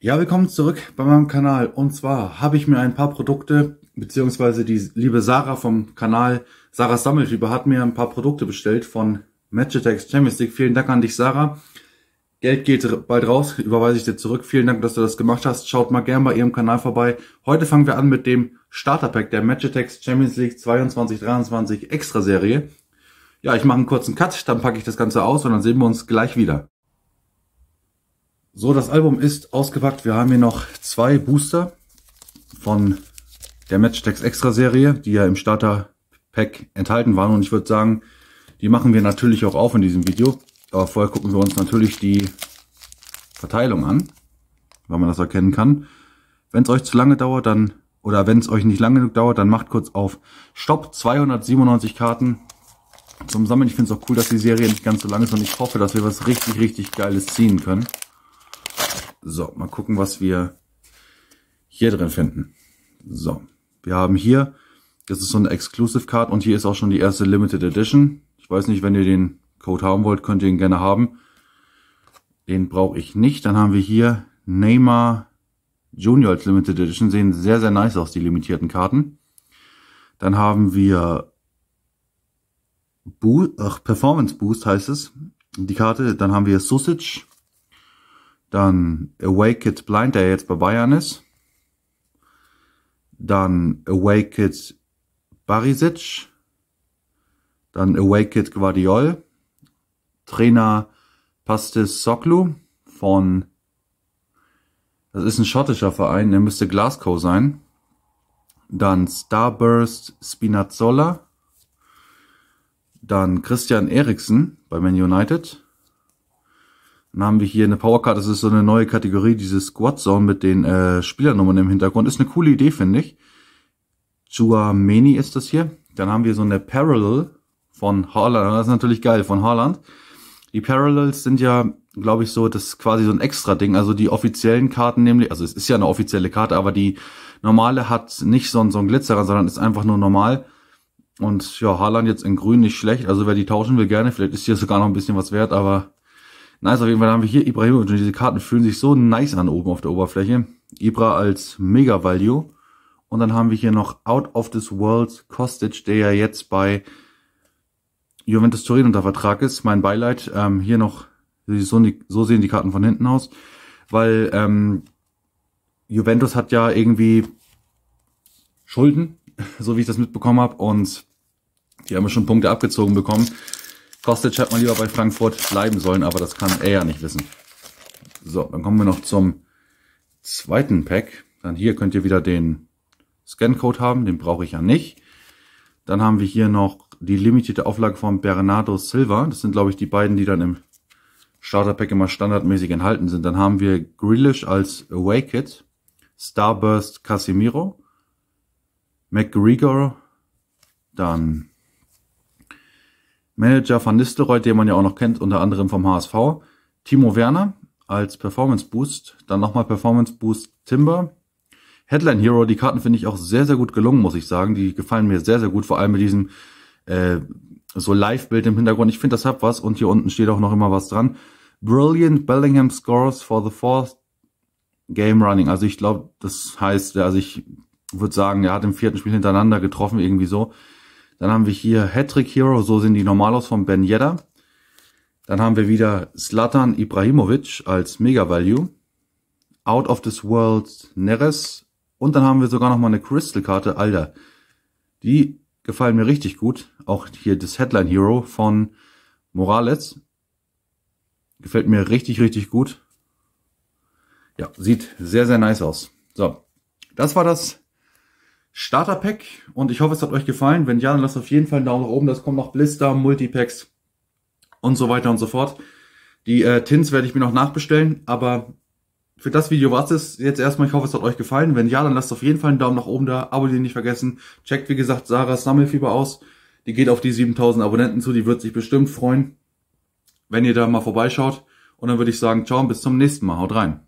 Ja, willkommen zurück bei meinem Kanal. Und zwar habe ich mir ein paar Produkte, beziehungsweise die liebe Sarah vom Kanal Sarah Sammelfieber hat mir ein paar Produkte bestellt von Match Attacks Champions League. Vielen Dank an dich, Sarah. Geld geht bald raus, überweise ich dir zurück. Vielen Dank, dass du das gemacht hast. Schaut mal gern bei ihrem Kanal vorbei. Heute fangen wir an mit dem Starterpack der Match Champions League 22-23 Extra Serie. Ja, ich mache einen kurzen Cut, dann packe ich das Ganze aus und dann sehen wir uns gleich wieder. So, das Album ist ausgepackt. Wir haben hier noch zwei Booster von der Matchtex Extra Serie, die ja im Starter Pack enthalten waren. Und ich würde sagen, die machen wir natürlich auch auf in diesem Video. Aber vorher gucken wir uns natürlich die Verteilung an, weil man das erkennen kann. Wenn es euch zu lange dauert, dann oder wenn es euch nicht lange genug dauert, dann macht kurz auf Stopp. 297 Karten zum Sammeln. Ich finde es auch cool, dass die Serie nicht ganz so lang ist und ich hoffe, dass wir was richtig, richtig Geiles ziehen können. So, mal gucken, was wir hier drin finden. So, wir haben hier, das ist so eine Exclusive Card und hier ist auch schon die erste Limited Edition. Ich weiß nicht, wenn ihr den Code haben wollt, könnt ihr ihn gerne haben. Den brauche ich nicht. Dann haben wir hier Neymar Junior als Limited Edition. Sehen sehr, sehr nice aus, die limitierten Karten. Dann haben wir Bo Ach, Performance Boost heißt es. Die Karte. Dann haben wir Sausage. Dann Away Blind, der jetzt bei Bayern ist. Dann Away Barisic. Dann Away Guardiol. Trainer Pastis Soklu von, das ist ein schottischer Verein, der müsste Glasgow sein. Dann Starburst Spinazzola. Dann Christian Eriksen bei Man United. Dann haben wir hier eine Powercard, das ist so eine neue Kategorie, diese Squad Zone mit den äh, Spielernummern im Hintergrund. Ist eine coole Idee, finde ich. Chuameni ist das hier. Dann haben wir so eine Parallel von Haaland. Das ist natürlich geil, von Haaland. Die Parallels sind ja, glaube ich, so, das ist quasi so ein extra Ding. Also die offiziellen Karten nämlich, also es ist ja eine offizielle Karte, aber die normale hat nicht so, so einen Glitzerer, sondern ist einfach nur normal. Und ja, Haaland jetzt in grün nicht schlecht. Also wer die tauschen will, gerne. Vielleicht ist hier sogar noch ein bisschen was wert, aber Nice, auf jeden Fall haben wir hier Ibrahimovic und diese Karten fühlen sich so nice an oben auf der Oberfläche. Ibra als Mega Value. Und dann haben wir hier noch Out of this World Kostic, der ja jetzt bei Juventus Turin unter Vertrag ist. Mein Beileid. Ähm, hier noch, so, so sehen die Karten von hinten aus. Weil ähm, Juventus hat ja irgendwie Schulden, so wie ich das mitbekommen habe. Und die haben schon Punkte abgezogen bekommen. Kostic hat man lieber bei Frankfurt bleiben sollen, aber das kann er ja nicht wissen. So, dann kommen wir noch zum zweiten Pack. Dann hier könnt ihr wieder den Scancode haben, den brauche ich ja nicht. Dann haben wir hier noch die limitierte Auflage von Bernardo Silva. Das sind, glaube ich, die beiden, die dann im Starter-Pack immer standardmäßig enthalten sind. Dann haben wir Grealish als Away Kit, Starburst Casimiro, McGregor, dann Manager Van Nistelrooy, den man ja auch noch kennt, unter anderem vom HSV, Timo Werner als Performance Boost, dann nochmal Performance Boost Timber, Headline Hero, die Karten finde ich auch sehr, sehr gut gelungen, muss ich sagen. Die gefallen mir sehr, sehr gut, vor allem mit diesem äh, so Live-Bild im Hintergrund. Ich finde, das hat was und hier unten steht auch noch immer was dran. Brilliant Bellingham scores for the fourth game running. Also ich glaube, das heißt, also ich würde sagen, er hat im vierten Spiel hintereinander getroffen, irgendwie so. Dann haben wir hier Hattrick Hero, so sehen die normal aus von Ben Yedda. Dann haben wir wieder Slatan Ibrahimovic als Mega Value. Out of this World Neres. Und dann haben wir sogar nochmal eine Crystal-Karte. Alter, die gefallen mir richtig gut. Auch hier das Headline Hero von Morales. Gefällt mir richtig, richtig gut. Ja, sieht sehr, sehr nice aus. So, das war das Starter-Pack und ich hoffe, es hat euch gefallen. Wenn ja, dann lasst auf jeden Fall einen Daumen nach oben. Das kommen noch Blister, Multipacks und so weiter und so fort. Die äh, Tins werde ich mir noch nachbestellen, aber für das Video war's es jetzt erstmal. Ich hoffe, es hat euch gefallen. Wenn ja, dann lasst auf jeden Fall einen Daumen nach oben da. Abonnieren nicht vergessen. Checkt, wie gesagt, Sarahs Sammelfieber aus. Die geht auf die 7000 Abonnenten zu. Die wird sich bestimmt freuen, wenn ihr da mal vorbeischaut. Und dann würde ich sagen, ciao und bis zum nächsten Mal. Haut rein.